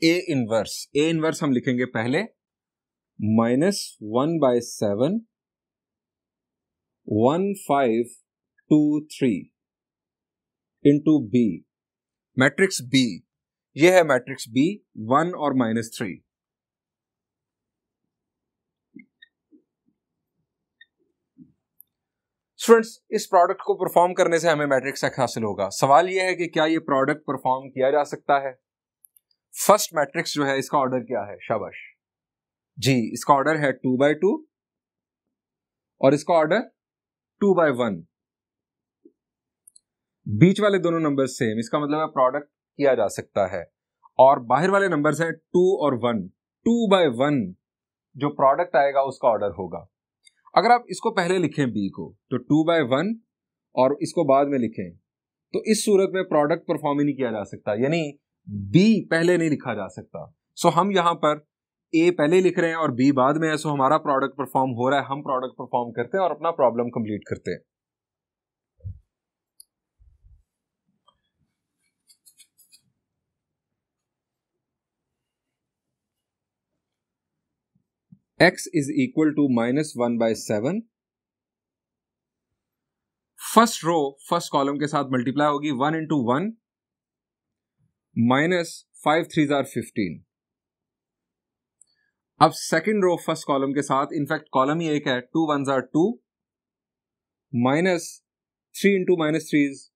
A inverse A inverse हम लिखेंगे पहले minus one by seven one five two three into B matrix B यह है मैट्रिक्स बी वन और माइनस थ्री स्टूडेंट्स इस प्रोडक्ट को परफॉर्म करने से हमें मैट्रिक्स एक्स हासिल होगा सवाल यह है कि क्या ये प्रोडक्ट परफॉर्म किया जा सकता है फर्स्ट मैट्रिक्स जो है इसका ऑर्डर क्या है शाबाश जी इसका ऑर्डर है टू बाय टू और इसका ऑर्डर टू बाय वन बीच वाले दोनों नंबर सेम इसका मतलब है प्रोडक्ट किया जा सकता है और बाहर वाले नंबर हैं टू और वन टू बाय वन जो प्रोडक्ट आएगा उसका ऑर्डर होगा अगर आप इसको पहले लिखें बी को तो टू बाय वन और इसको बाद में लिखें तो इस सूरत में प्रोडक्ट परफॉर्म ही नहीं किया जा सकता यानी बी पहले नहीं लिखा जा सकता सो हम यहां पर ए पहले लिख रहे हैं और बी बाद में है सो हमारा प्रोडक्ट परफॉर्म हो रहा है हम प्रोडक्ट परफॉर्म करते हैं और अपना प्रॉब्लम कंप्लीट करते हैं x is equal to minus one by seven first row first column के साथ मल्टीप्लाई होगी one into one minus five three are fifteen अब सेकेंड रो फर्स्ट कॉलम के साथ इनफैक्ट कॉलम ही एक है two one are two minus three into minus three is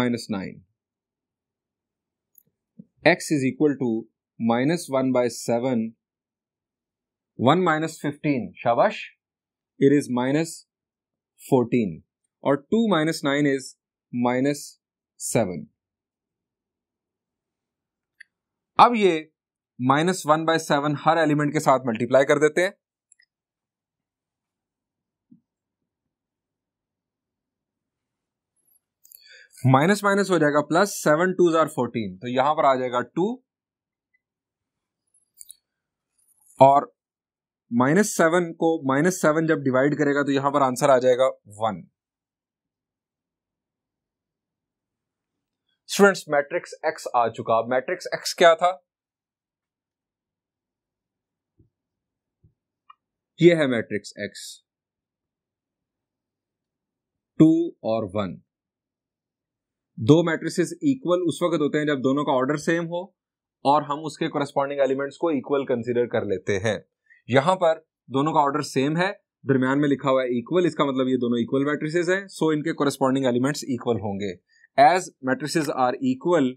minus nine X is equal to minus one by seven one minus fifteen शाबाश इट इज माइनस फोर्टीन और two minus nine is minus seven अब ये माइनस वन बाय सेवन हर एलिमेंट के साथ मल्टीप्लाई कर देते हैं माइनस माइनस हो जाएगा plus seven two are fourteen तो यहां पर आ जाएगा टू और माइनस सेवन को माइनस सेवन जब डिवाइड करेगा तो यहां पर आंसर आ जाएगा वन स्टूडेंट्स मैट्रिक्स एक्स आ चुका मैट्रिक्स एक्स क्या था ये है मैट्रिक्स एक्स टू और वन दो मैट्रिसेस इक्वल उस वक्त होते हैं जब दोनों का ऑर्डर सेम हो और हम उसके कोरस्पॉन्डिंग एलिमेंट्स को इक्वल कंसीडर कर लेते हैं यहां पर दोनों का ऑर्डर सेम है दरमियान में लिखा हुआ है इक्वल इसका मतलब ये दोनों इक्वल मैट्रिसेस हैं सो इनके कोरेस्पॉन्डिंग एलिमेंट्स इक्वल होंगे as matrices are equal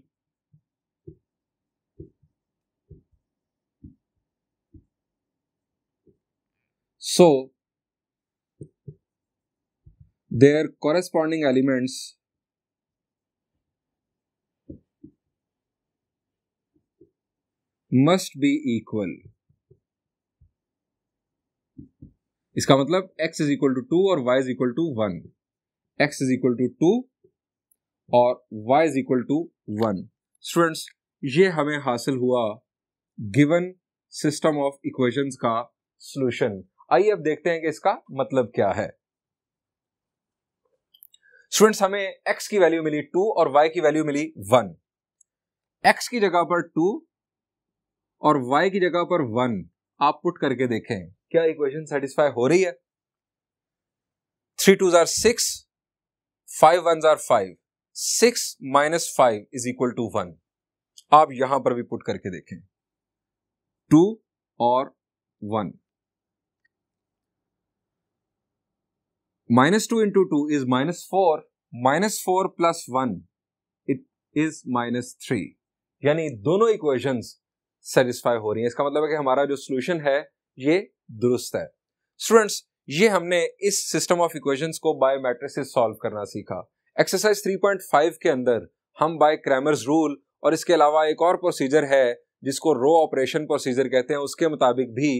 so there corresponding elements must be equal इसका मतलब x is equal to two और y is equal to one x is equal to two और y is equal to one students ये हमें हासिल हुआ गिवन सिस्टम ऑफ इक्वेशंस का सॉल्यूशन आइए अब देखते हैं कि इसका मतलब क्या है स्टूडेंट्स हमें x की वैल्यू मिली टू और y की वैल्यू मिली वन x की जगह पर टू और y की जगह पर वन आप पुट करके देखें क्या इक्वेशन सेटिस्फाई हो रही है three two are six five one are five six minus five is equal to one आप यहां पर भी पुट करके देखें टू और one minus two into two is minus four minus four plus one it is minus three यानी दोनों इक्वेशंस सेटिस्फाई हो रही हैं इसका मतलब है कि हमारा जो सॉल्यूशन है ये दुरुस्त है स्टूडेंट्स ये हमने इस सिस्टम ऑफ इक्वेशंस को बाय मैट्रिसेस सॉल्व करना सीखा एक्सरसाइज 3.5 के अंदर हम बाय क्रैमर्स रूल और इसके अलावा एक और प्रोसीजर है जिसको रो ऑपरेशन प्रोसीजर कहते हैं उसके मुताबिक भी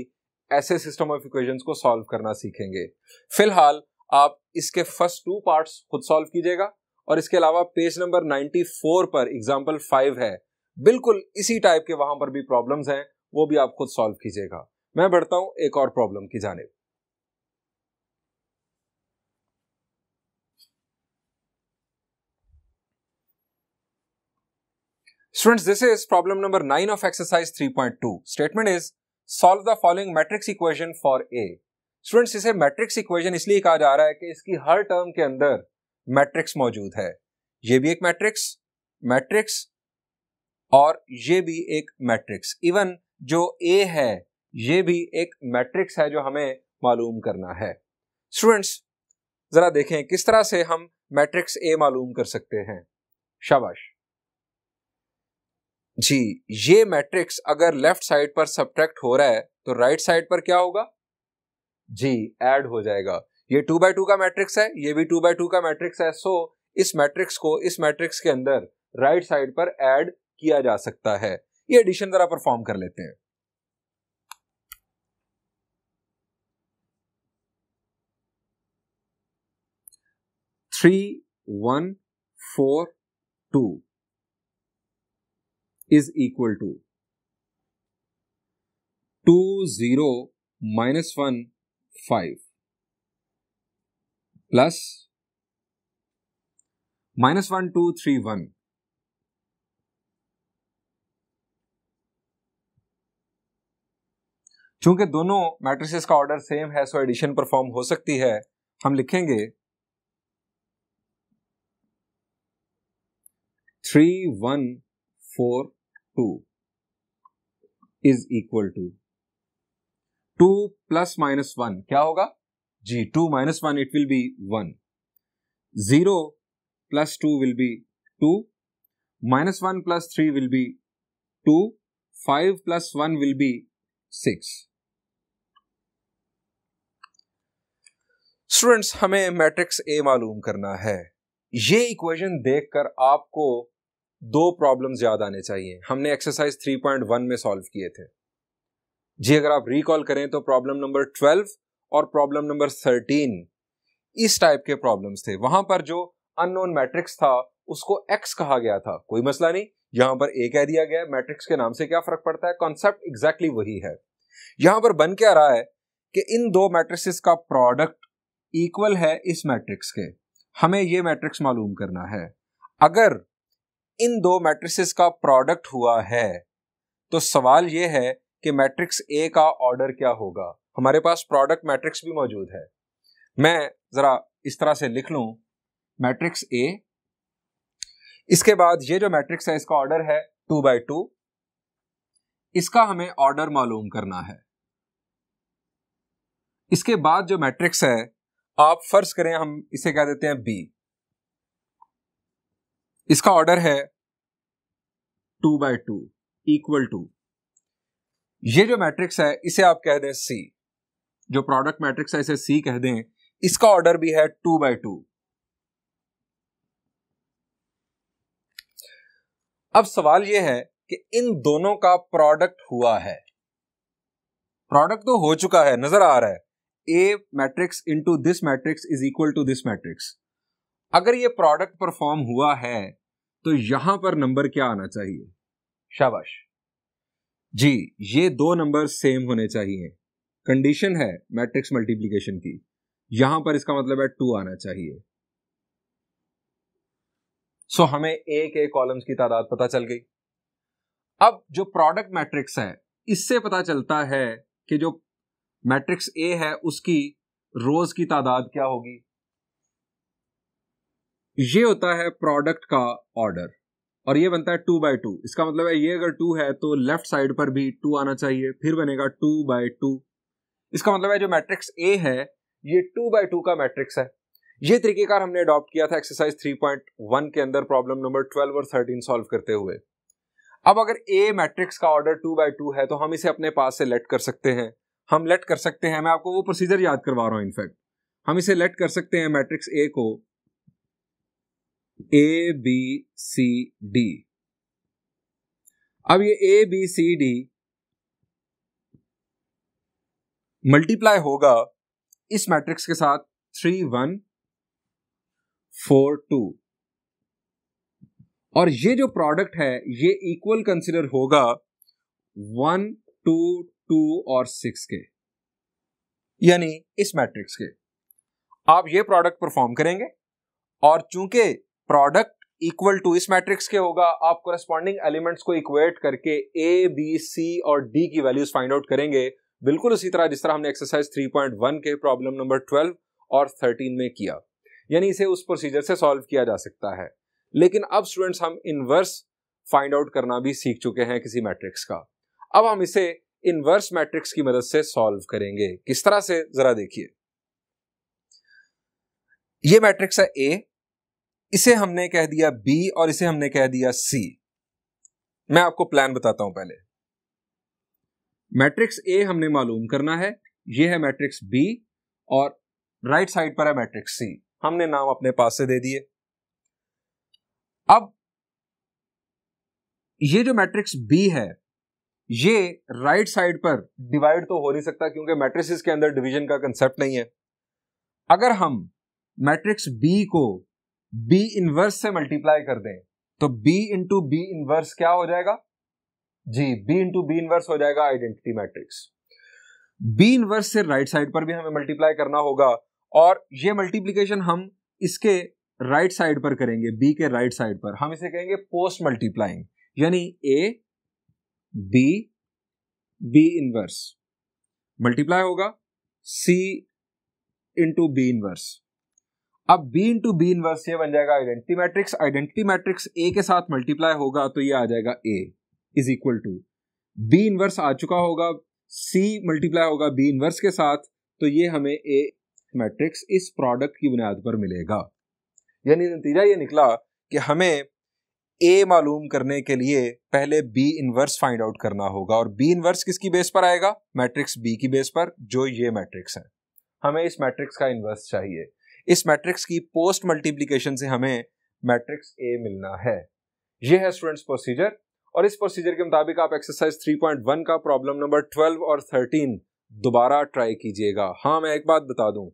ऐसे सिस्टम ऑफ इक्वेशंस को सॉल्व करना सीखेंगे फिलहाल आप इसके फर्स्ट टू पार्ट्स खुद सॉल्व कीजिएगा और इसके अलावा पेज नंबर 94 पर एग्जाम्पल 5 है बिल्कुल इसी टाइप के वहां पर भी प्रॉब्लम्स हैं वो भी आप खुद सॉल्व कीजिएगा मैं बढ़ता हूं एक और प्रॉब्लम की जाने students this is problem number nine of exercise three point two statement is solve the following matrix equation for A students इसे मैट्रिक्स इक्वेशन इसलिए कहा जा रहा है कि इसकी हर टर्म के अंदर मैट्रिक्स मौजूद है ये भी एक मैट्रिक्स मैट्रिक्स और ये भी एक मैट्रिक्स इवन जो ए है ये भी एक मैट्रिक्स है जो हमें मालूम करना है स्टूडेंट्स ज़रा देखें किस तरह से हम मैट्रिक्स ए मालूम कर सकते हैं शाबाश जी ये मैट्रिक्स अगर लेफ्ट साइड पर सब्ट्रैक्ट हो रहा है तो राइट साइड पर क्या होगा जी ऐड हो जाएगा ये टू बाई टू का मैट्रिक्स है ये भी टू बाई टू का मैट्रिक्स है सो इस मैट्रिक्स को इस मैट्रिक्स के अंदर राइट साइड पर ऐड किया जा सकता है ये एडिशन जरा परफॉर्म कर लेते हैं three one four two is equal to two zero minus one five plus minus one two three one चूंकि दोनों मैट्रिसेस का ऑर्डर सेम है सो एडिशन परफॉर्म हो सकती है हम लिखेंगे three one four two is equal to two plus minus one क्या होगा जी two minus one it will be one zero plus two will be two minus one plus three will be two five plus one will be six students हमें मैट्रिक्स ए मालूम करना है ये इक्वेशन देखकर आपको दो प्रॉब्लम याद आने चाहिए हमने एक्सरसाइज 3.1 में सॉल्व किए थे जी अगर आप रिकॉल करें तो प्रॉब्लम नंबर 12 और प्रॉब्लम नंबर 13 इस टाइप के प्रॉब्लम्स थे वहां पर जो अननोन मैट्रिक्स था उसको एक्स कहा गया था कोई मसला नहीं यहां पर ए कह दिया गया मैट्रिक्स के नाम से क्या फर्क पड़ता है कॉन्सेप्ट एग्जैक्टली वही है यहां पर बन क्या रहा है कि इन दो मैट्रिक्स का प्रोडक्ट इक्वल है इस मैट्रिक्स के हमें ये मैट्रिक्स मालूम करना है अगर इन दो मैट्रिसेस का प्रोडक्ट हुआ है तो सवाल यह है कि मैट्रिक्स ए का ऑर्डर क्या होगा हमारे पास प्रोडक्ट मैट्रिक्स भी मौजूद है मैं ज़रा इस तरह से लिख लू मैट्रिक्स ए इसके बाद ये जो मैट्रिक्स है इसका ऑर्डर है टू बाई टू इसका हमें ऑर्डर मालूम करना है इसके बाद जो मैट्रिक्स है आप फर्ज करें हम इसे क्या देते हैं बी इसका ऑर्डर है two by two equal to ये जो मैट्रिक्स है इसे आप कह दें सी जो प्रोडक्ट मैट्रिक्स है इसे सी कह दें इसका ऑर्डर भी है टू बाय टू अब सवाल यह है कि इन दोनों का प्रोडक्ट हुआ है प्रोडक्ट तो हो चुका है नजर आ रहा है A matrix into this matrix is equal to this matrix अगर ये प्रोडक्ट परफॉर्म हुआ है तो यहां पर नंबर क्या आना चाहिए शाबाश जी ये दो नंबर सेम होने चाहिए कंडीशन है मैट्रिक्स मल्टीप्लीकेशन की यहां पर इसका मतलब है टू आना चाहिए सो हमें एक एक कॉलम्स की तादाद पता चल गई अब जो प्रोडक्ट मैट्रिक्स है इससे पता चलता है कि जो मैट्रिक्स ए है उसकी रोज की तादाद क्या होगी ये होता है प्रोडक्ट का ऑर्डर और ये बनता है टू बाई टू इसका मतलब है ये अगर टू है तो लेफ्ट साइड पर भी टू आना चाहिए फिर बनेगा टू बाई टू इसका मतलब है जो मैट्रिक्स ए है ये टू बाय टू का मैट्रिक्स है ये तरीकेकार हमने अडॉप्ट किया था एक्सरसाइज 3.1 के अंदर प्रॉब्लम नंबर 12 और 13 सॉल्व करते हुए अब अगर ए मैट्रिक्स का ऑर्डर टू बाय टू है तो हम इसे अपने पास से लेट कर सकते हैं हम लेट कर सकते हैं मैं आपको वो प्रोसीजर याद करवा रहा हूँ इनफैक्ट हम इसे लेट कर सकते हैं मैट्रिक्स ए को ए बी सी डी अब ये A B C D multiply होगा इस मैट्रिक्स के साथ थ्री वन फोर टू और ये जो प्रोडक्ट है ये इक्वल कंसिडर होगा वन टू टू और सिक्स के यानी इस मैट्रिक्स के आप ये प्रोडक्ट परफॉर्म करेंगे और चूंकि प्रोडक्ट इक्वल टू इस मैट्रिक्स के होगा आप करस्पॉन्डिंग एलिमेंट्स को इक्वेट करके ए बी सी और डी की वैल्यूज फाइंड आउट करेंगे बिल्कुल उसी तरह जिस तरह हमने एक्सरसाइज 3.1 के प्रॉब्लम नंबर 12 और 13 में किया यानी इसे उस प्रोसीजर से सॉल्व किया जा सकता है लेकिन अब स्टूडेंट्स हम इनवर्स फाइंड आउट करना भी सीख चुके हैं किसी मैट्रिक्स का अब हम इसे इनवर्स मैट्रिक्स की मदद से सॉल्व करेंगे किस तरह से जरा देखिए ये मैट्रिक्स है ए इसे हमने कह दिया बी और इसे हमने कह दिया सी मैं आपको प्लान बताता हूं पहले मैट्रिक्स ए हमने मालूम करना है यह है मैट्रिक्स बी और राइट right साइड पर है मैट्रिक्स सी हमने नाम अपने पास से दे दिए अब ये जो मैट्रिक्स बी है ये राइट right साइड पर डिवाइड तो हो नहीं सकता क्योंकि मैट्रिक्स के अंदर डिवीजन का कंसेप्ट नहीं है अगर हम मैट्रिक्स बी को बी इनवर्स से मल्टीप्लाई कर दें तो बी इंटू बी इनवर्स क्या हो जाएगा जी बी इंटू बी इनवर्स हो जाएगा आइडेंटिटी मैट्रिक्स बी इनवर्स से राइट right साइड पर भी हमें मल्टीप्लाई करना होगा और ये मल्टीप्लीकेशन हम इसके राइट right साइड पर करेंगे बी के राइट right साइड पर हम इसे कहेंगे पोस्ट मल्टीप्लाइंग यानी A B B inverse multiply होगा सी इंटू बी इनवर्स अब बी इंटू बी इनवर्स ये बन जाएगा identity matrix identity matrix A के साथ मल्टीप्लाई होगा तो ये आ जाएगा A is equal to B inverse आ चुका होगा सी मल्टीप्लाई होगा बी इनवर्स के साथ तो ये हमें ए मैट्रिक्स इस प्रोडक्ट की बुनियाद पर मिलेगा यानी नतीजा ये निकला कि हमें ए मालूम करने के लिए पहले बी इनवर्स फाइंड आउट करना होगा और बी इनवर्स किसकी बेस पर आएगा मैट्रिक्स बी की बेस पर जो ये मैट्रिक्स है हमें इस मैट्रिक्स का इनवर्स चाहिए इस मैट्रिक्स की पोस्ट मल्टीप्लीकेशन से हमें मैट्रिक्स ए मिलना है ये है स्टूडेंट्स प्रोसीजर और इस प्रोसीजर के मुताबिक आप एक्सरसाइज 3.1 का प्रॉब्लम नंबर 12 और 13 दोबारा ट्राई कीजिएगा हाँ मैं एक बात बता दूं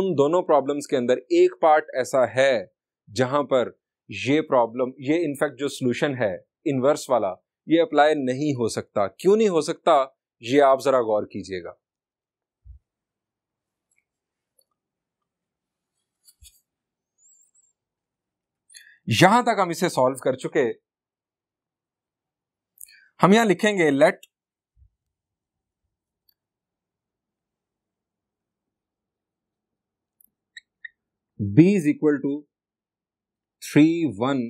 उन दोनों प्रॉब्लम्स के अंदर एक पार्ट ऐसा है जहां पर ये प्रॉब्लम ये इनफैक्ट जो सोल्यूशन है इनवर्स वाला ये अप्लाई नहीं हो सकता क्यों नहीं हो सकता ये आप ज़रा गौर कीजिएगा यहां तक हम इसे सॉल्व कर चुके हम यहां लिखेंगे let b is equal to three one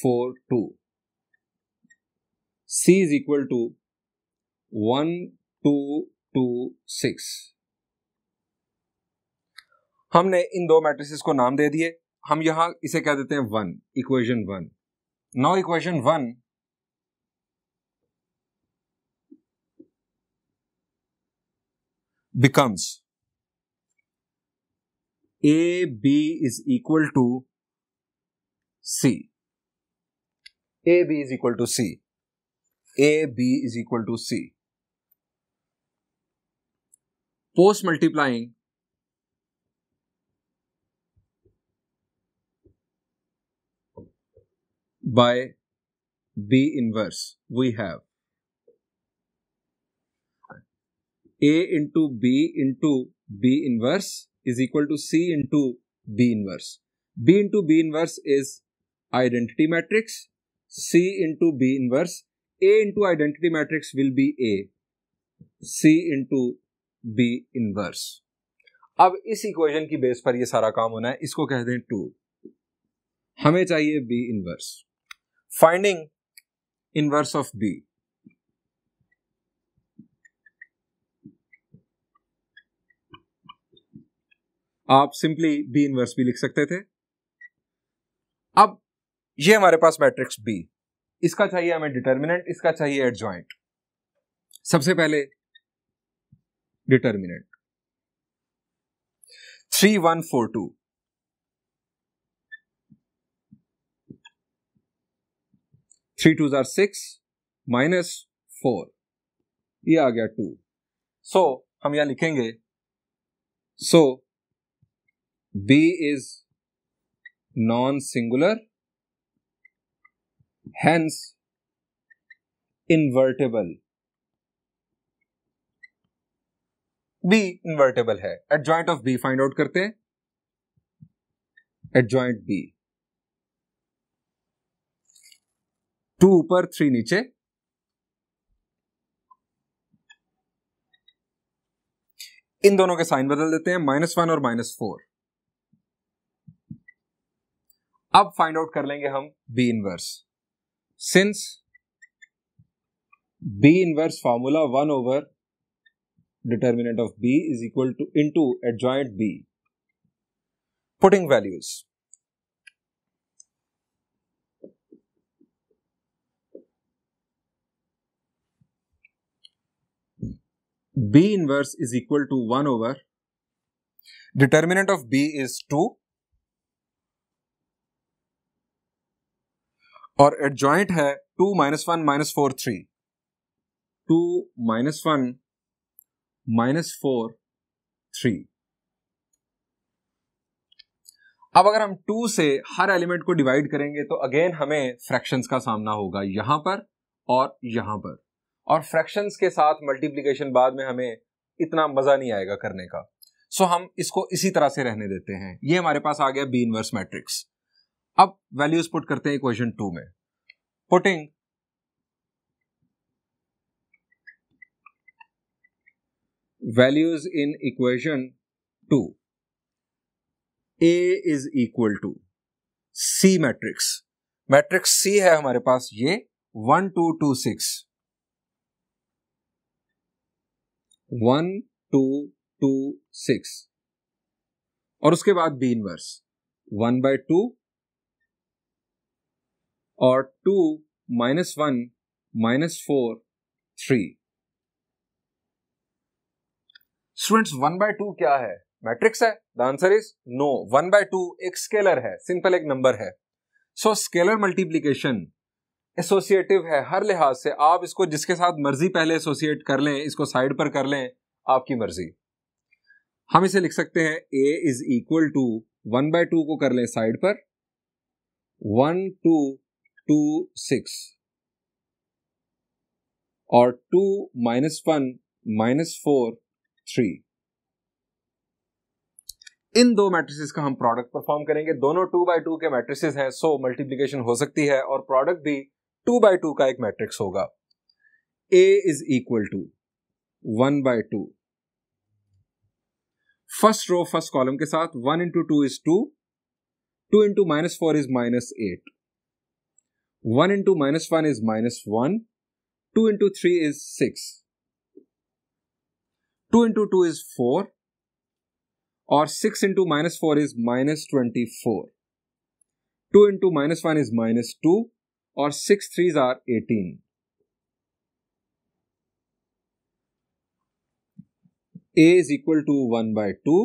four two c is equal to one two two six हमने इन दो मैट्रिसेस को नाम दे दिए हम यहां इसे कह देते हैं one equation one now equation one becomes A B is equal to C A B is equal to C A B is equal to C post multiplying by B inverse we have A into B into B inverse is equal to C into B inverse. B into B inverse is identity matrix. C into B inverse. A into identity matrix will be A. C into B inverse. अब इस इक्वेशन की बेस पर ये सारा काम होना है इसको कह दें टू हमें चाहिए B inverse finding inverse of B. आप सिंपली बी इनवर्स भी लिख सकते थे अब ये हमारे पास मैट्रिक्स बी इसका चाहिए हमें डिटर्मिनेंट इसका चाहिए एडजॉइंट सबसे पहले determinant three one four two three two are six minus four ये आ गया टू सो so, हम यहां लिखेंगे so B is non singular hence invertible B invertible है adjoint of B find out करते हैं एट ज्वाइंट बी टू ऊपर थ्री नीचे इन दोनों के साइन बदल देते हैं माइनस वन और माइनस फोर अब फाइंड आउट कर लेंगे हम B inverse since B inverse formula one over determinant of B is equal to into adjoint B putting values B inverse is equal to 1 over determinant of B is 2 और एडजॉइंट है two minus one minus four three two minus one minus four three अब अगर हम टू से हर एलिमेंट को डिवाइड करेंगे तो अगेन हमें फ्रैक्शंस का सामना होगा यहां पर और यहां पर और फ्रैक्शंस के साथ मल्टीप्लिकेशन बाद में हमें इतना मज़ा नहीं आएगा करने का सो हम इसको इसी तरह से रहने देते हैं ये हमारे पास आ गया बी इनवर्स मैट्रिक्स अब वैल्यूज पुट करते हैं इक्वेशन टू में putting values in equation two A is equal to C matrix matrix C है हमारे पास ये one two two six one two two six और उसके बाद B inverse one by two और two minus one minus four three students one by two क्या है मैट्रिक्स है the answer is no one by to एक स्केलर है सिंपल एक नंबर है सो स्केलर मल्टीप्लीकेशन एसोसिएटिव है हर लिहाज से आप इसको जिसके साथ मर्जी पहले एसोसिएट कर लें इसको साइड पर कर लें आपकी मर्जी हम इसे लिख सकते हैं A is equal to one by two को कर लें साइड पर वन टू टू सिक्स और two minus one minus four three इन दो मैट्रिसेस का हम प्रोडक्ट परफॉर्म करेंगे दोनों टू बाई टू के मैट्रिसेस हैं सो मल्टीप्लीकेशन हो सकती है और प्रोडक्ट भी टू बाई टू का एक मैट्रिक्स होगा A is equal to one by two first row first column के साथ one into two is two two into minus four is minus eight one into minus one is minus one two into three is six two into two is four और six into minus four is minus twenty four two into minus one is minus two और six threes are eighteen A is equal to one by two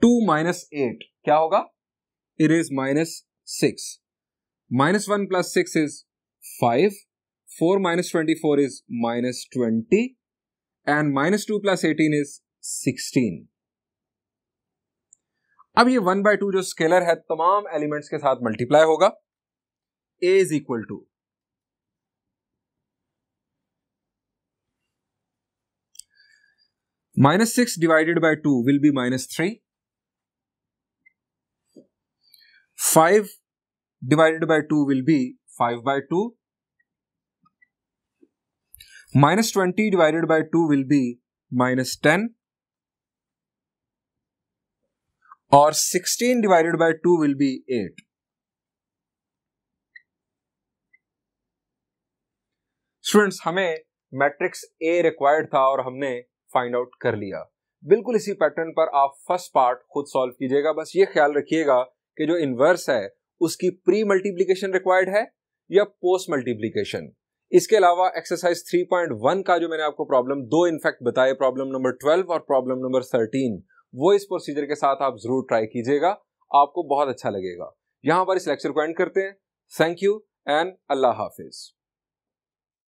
two minus eight क्या होगा it is minus six minus one plus six is five four minus twenty four is minus twenty and minus two plus eighteen is sixteen अब ये वन बाय टू जो स्केलर है तमाम एलिमेंट्स के साथ मल्टीप्लाई होगा a is equal to minus 6 divided by 2 will be minus 3 5 divided by 2 will be 5 by 2 minus 20 divided by 2 will be minus 10 or 16 divided by 2 will be 8 students हमें मैट्रिक्स ए रिक्वायर्ड था और हमने फाइंड आउट कर लिया बिल्कुल इसी पैटर्न पर आप फर्स्ट पार्ट खुद सॉल्व कीजिएगा बस ये ख्याल रखिएगा कि जो इन्वर्स है उसकी प्री मल्टीप्लीकेशन रिक्वायर्ड है या पोस्ट मल्टीप्लीकेशन इसके अलावा एक्सरसाइज 3.1 का जो मैंने आपको प्रॉब्लम दो इनफैक्ट बताए प्रॉब्लम नंबर 12 और प्रॉब्लम नंबर 13 वो इस प्रोसीजर के साथ आप जरूर ट्राई कीजिएगा आपको बहुत अच्छा लगेगा यहाँ पर इस लेक्चर को एंड करते हैं थैंक यू एंड अल्लाह हाफिज़